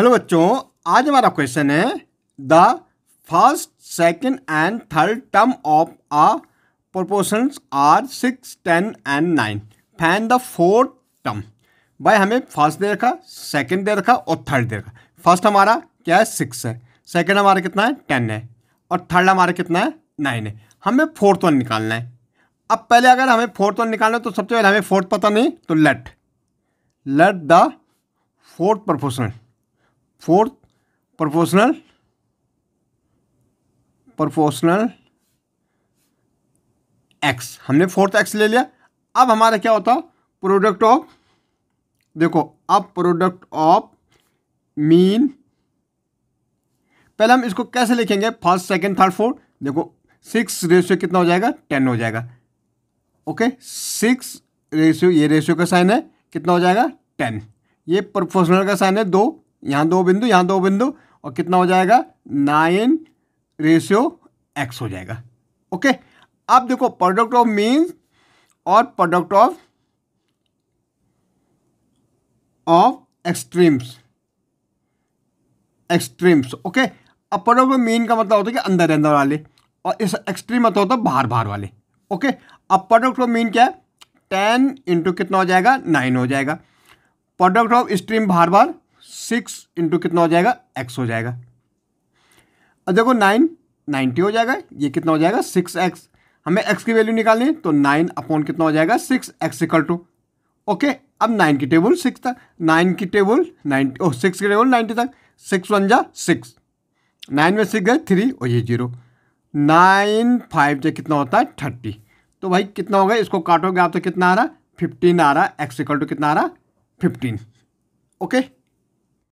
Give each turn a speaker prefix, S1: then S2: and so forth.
S1: hello बच्चों आज हमारा क्वेश्चन है the first second and third term of a proportion are six ten and nine find the fourth term भाई हमें first they रखा second दे रखा और थर्ड दे रखा फर्स्ट हमारा क्या है सिक्स है सेकंड हमारा कितना है टेन है और थर्ड हमारा कितना है नाइन है हमें फोर्थ वन निकालना है अब पहले अगर हमें फोर्थ वन निकालना है तो सबसे पहले हमें फोर्थ पता नहीं तो let let the fourth proportion fourth proportional proportional x हमने फोर्थ एक्स ले लिया अब हमारा क्या होता प्रोडक्ट ऑफ देखो अब प्रोडक्ट ऑफ मीन पहले हम इसको कैसे लिखेंगे फर्स्ट सेकंड थर्ड फोर्थ देखो सिक्स रेशियो कितना हो जाएगा टेन हो जाएगा ओके सिक्स रेशियो ये रेशियो का साइन है कितना हो जाएगा टेन ये प्रोपोर्शनल का साइन है दो यहाँ दो बिंदु यहाँ दो बिंदु और कितना हो जाएगा नाइन रेशियो एक्स हो जाएगा ओके अब देखो प्रोडक्ट ऑफ मीन और product of of extremes extremes okay अब प्रोडक्ट ऑफ मीन का मतलब होता है कि अंदर अंदर वाले और इस एक्सट्रीम मतलब होता है बाहर बाहर वाले ओके अब प्रोडक्ट ऑफ मीन क्या है टेन इंटू कितना हो जाएगा नाइन हो जाएगा प्रोडक्ट ऑफ स्ट्रीम बाहर बार सिक्स इंटू कितना हो जाएगा एक्स हो जाएगा अब देखो नाइन नाइन्टी हो जाएगा ये कितना हो जाएगा सिक्स एक्स हमें एक्स की वैल्यू निकालनी है तो नाइन अपॉन कितना हो जाएगा six x equal to okay अब नाइन की टेबल सिक्स तक नाइन की टेबल नाइन्टी ओह सिक्स की टेबल नाइन्टी तक सिक्स वन जा सिक्स नाइन में सिक्स गए थ्री और ये जीरो नाइन फाइव जो कितना होता है थर्टी तो भाई कितना होगा इसको काटोगे आप तो कितना आ रहा फिफ्टीन आ रहा एक्स इक्वल टू कितना आ रहा फिफ्टीन ओके